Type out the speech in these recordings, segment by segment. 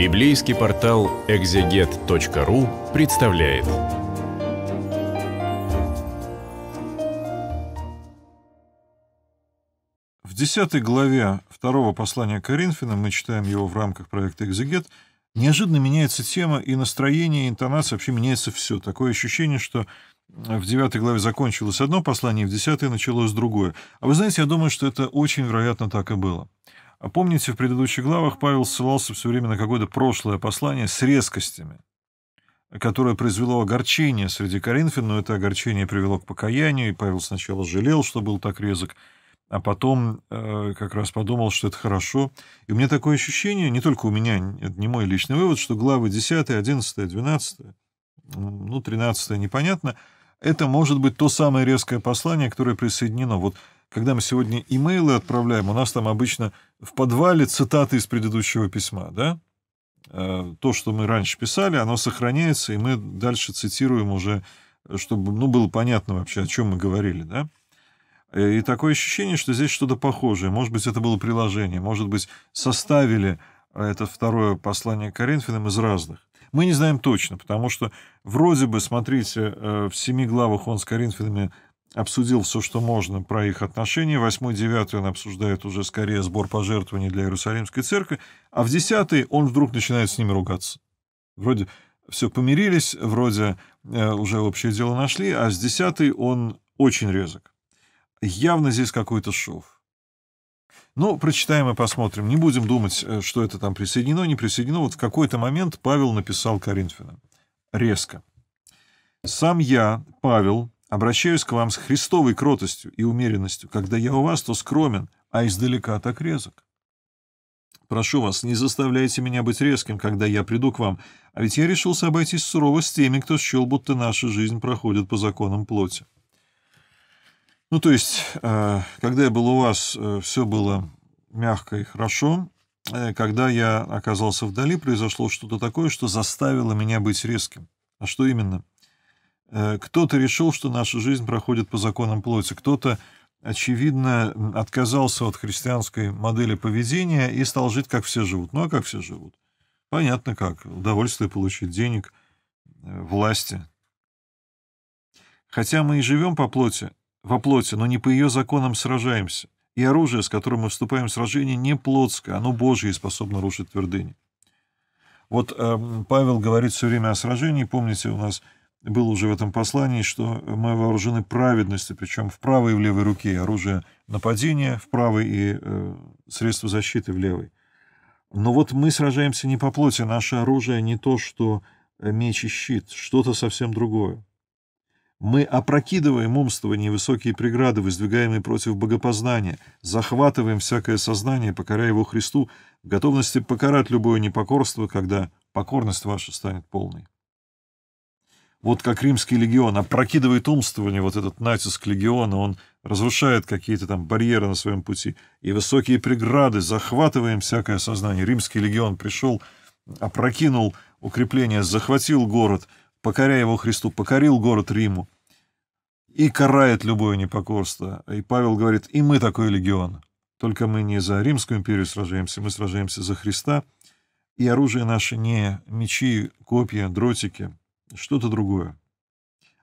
Библейский портал экзегет.ру представляет. В 10 главе второго послания Коринфянам, мы читаем его в рамках проекта «Экзегет», неожиданно меняется тема и настроение, и интонация, вообще меняется все. Такое ощущение, что в 9 главе закончилось одно послание, в 10 началось другое. А вы знаете, я думаю, что это очень вероятно так и было. А помните, в предыдущих главах Павел ссылался все время на какое-то прошлое послание с резкостями, которое произвело огорчение среди коринфян, но это огорчение привело к покаянию, и Павел сначала жалел, что был так резок, а потом э, как раз подумал, что это хорошо. И у меня такое ощущение, не только у меня, это не мой личный вывод, что главы 10, 11, 12, ну, 13 непонятно, это может быть то самое резкое послание, которое присоединено. Вот когда мы сегодня имейлы отправляем, у нас там обычно в подвале цитаты из предыдущего письма, да? Э, то, что мы раньше писали, оно сохраняется, и мы дальше цитируем уже, чтобы ну, было понятно вообще, о чем мы говорили, да? Э, и такое ощущение, что здесь что-то похожее. Может быть, это было приложение, может быть, составили э, это второе послание к Коринфянам из разных. Мы не знаем точно, потому что вроде бы, смотрите, в семи главах он с Коринфянами обсудил все, что можно про их отношения. Восьмой, девятый он обсуждает уже скорее сбор пожертвований для Иерусалимской церкви, а в десятый он вдруг начинает с ними ругаться. Вроде все помирились, вроде э, уже общее дело нашли, а с десятый он очень резок. Явно здесь какой-то шов. Ну, прочитаем и посмотрим. Не будем думать, э, что это там присоединено, не присоединено. Вот в какой-то момент Павел написал Коринфянам. Резко. «Сам я, Павел, Обращаюсь к вам с христовой кротостью и умеренностью. Когда я у вас, то скромен, а издалека так резок. Прошу вас, не заставляйте меня быть резким, когда я приду к вам, а ведь я решился обойтись сурово с теми, кто счел, будто наша жизнь проходит по законам плоти. Ну, то есть, э, когда я был у вас, э, все было мягко и хорошо. Э, когда я оказался вдали, произошло что-то такое, что заставило меня быть резким. А что именно? — Э, кто-то решил, что наша жизнь проходит по законам плоти, кто-то, очевидно, отказался от христианской модели поведения и стал жить, как все живут. Ну, а как все живут? Понятно как. Удовольствие получить денег, э, власти. Хотя мы и живем по плоти, во плоти, но не по ее законам сражаемся. И оружие, с которым мы вступаем в сражение, не плотское, оно Божье и способно рушить твердыни. Вот э, Павел говорит все время о сражении. Помните, у нас было уже в этом послании, что мы вооружены праведностью, причем в правой и в левой руке. Оружие нападения в правой и э, средства защиты в левой. Но вот мы сражаемся не по плоти, наше оружие не то, что э, меч и щит, что-то совсем другое. Мы опрокидываем умствование и высокие преграды, воздвигаемые против богопознания, захватываем всякое сознание, покоряя его Христу, в готовности покарать любое непокорство, когда покорность ваша станет полной вот как римский легион, опрокидывает умствование, вот этот натиск легиона, он разрушает какие-то там барьеры на своем пути, и высокие преграды, захватываем всякое сознание. Римский легион пришел, опрокинул укрепление, захватил город, покоряя его Христу, покорил город Риму и карает любое непокорство. И Павел говорит, и мы такой легион. Только мы не за Римскую империю сражаемся, мы сражаемся за Христа, и оружие наше не мечи, копья, дротики — что-то другое.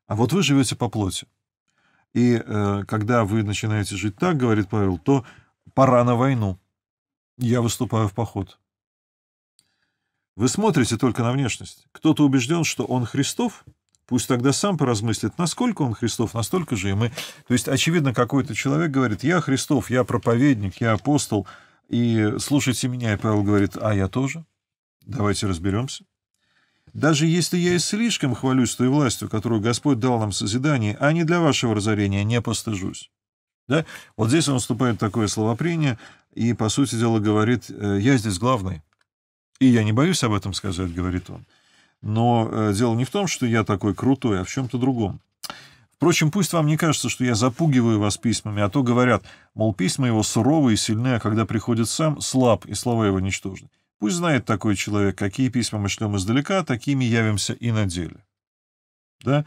А вот вы живете по плоти. И э, когда вы начинаете жить так, говорит Павел, то пора на войну. Я выступаю в поход. Вы смотрите только на внешность. Кто-то убежден, что он Христов, пусть тогда сам поразмыслит, насколько он Христов, настолько же и мы. То есть, очевидно, какой-то человек говорит, я Христов, я проповедник, я апостол, и слушайте меня, и Павел говорит, а я тоже, давайте разберемся. Даже если я и слишком хвалюсь той властью, которую Господь дал нам в созидании, а не для вашего разорения, не постыжусь. Да? Вот здесь он вступает в такое словопрение и, по сути дела, говорит, э, я здесь главный. И я не боюсь об этом сказать, говорит он. Но э, дело не в том, что я такой крутой, а в чем-то другом. Впрочем, пусть вам не кажется, что я запугиваю вас письмами, а то говорят, мол, письма его суровые и сильные, а когда приходит сам, слаб, и слова его ничтожны. Пусть знает такой человек, какие письма мы шлем издалека, а такими явимся и на деле. Да?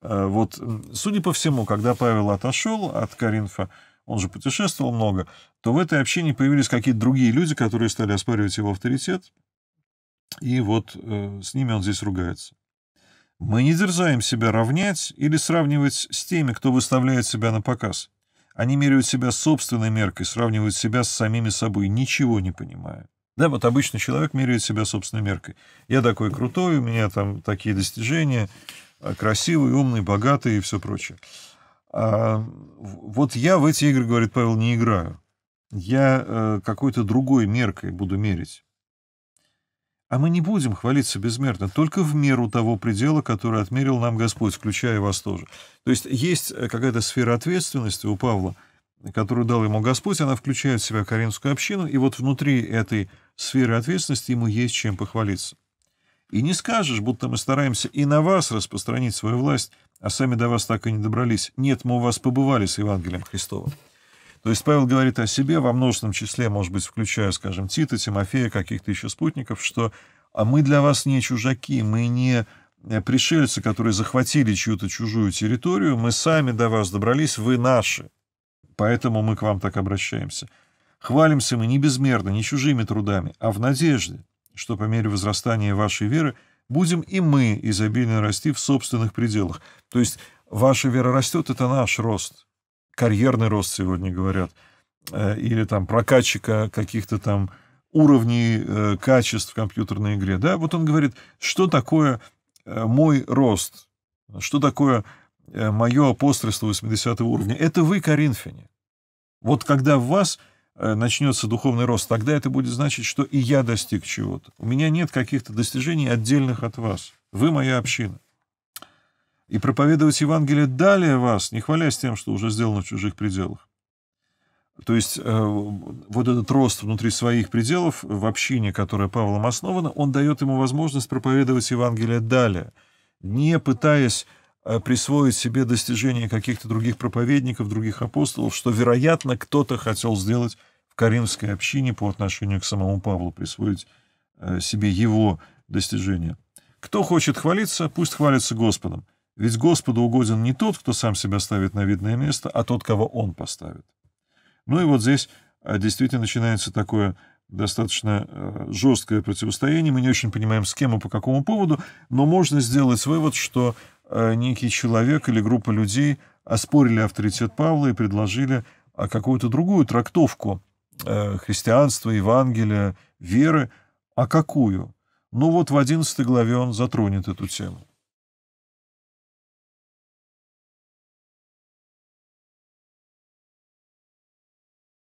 А, вот, судя по всему, когда Павел отошел от Коринфа, он же путешествовал много, то в этой общине появились какие-то другие люди, которые стали оспаривать его авторитет, и вот э, с ними он здесь ругается. Мы не дерзаем себя равнять или сравнивать с теми, кто выставляет себя на показ. Они меряют себя собственной меркой, сравнивают себя с самими собой, ничего не понимая. Да, вот обычно человек меряет себя собственной меркой. Я такой крутой, у меня там такие достижения, а, красивый, умный, богатый и все прочее. А, вот я в эти игры, говорит Павел, не играю. Я э, какой-то другой меркой буду мерить. А мы не будем хвалиться безмерно, только в меру того предела, который отмерил нам Господь, включая вас тоже. То есть есть э, какая-то сфера ответственности у Павла, которую дал ему Господь, она включает в себя Каринскую общину, и вот внутри этой сферы ответственности ему есть чем похвалиться. И не скажешь, будто мы стараемся и на вас распространить свою власть, а сами до вас так и не добрались. Нет, мы у вас побывали с Евангелием Христовым. То есть Павел говорит о себе во множественном числе, может быть, включая, скажем, Тита, Тимофея, каких-то еще спутников, что а мы для вас не чужаки, мы не э, пришельцы, которые захватили чью-то чужую территорию, мы сами до вас добрались, вы наши, поэтому мы к вам так обращаемся. Хвалимся мы не безмерно, не чужими трудами, а в надежде, что по мере возрастания вашей веры будем и мы изобильно расти в собственных пределах. То есть ваша вера растет — это наш рост. Карьерный рост сегодня говорят. Э, или там прокачика каких-то там уровней э, качеств в компьютерной игре. Да? Вот он говорит, что такое э, мой рост, что такое мое апостольство 80 уровня. Это вы, Коринфяне. Вот когда в вас — Э, начнется духовный рост, тогда это будет значить, что и я достиг чего-то. У меня нет каких-то достижений отдельных от вас. Вы моя община. И проповедовать Евангелие далее вас, не хвалясь тем, что уже сделано в чужих пределах. То есть э, вот этот рост внутри своих пределов в общине, которая Павлом основана, он дает ему возможность проповедовать Евангелие далее, не пытаясь э, присвоить себе достижения каких-то других проповедников, других апостолов, что, вероятно, кто-то хотел сделать в Каримской общине по отношению к самому Павлу, присвоить э, себе его достижения. Кто хочет хвалиться, пусть хвалится Господом. Ведь Господу угоден не тот, кто сам себя ставит на видное место, а тот, кого Он поставит. Ну и вот здесь э, действительно начинается такое достаточно э, жесткое противостояние. Мы не очень понимаем, с кем и по какому поводу, но можно сделать вывод, что некий человек или группа людей оспорили авторитет Павла и предложили а, какую-то другую трактовку Э, христианства, Евангелия, веры, а какую? Ну вот в 11 главе он затронет эту тему.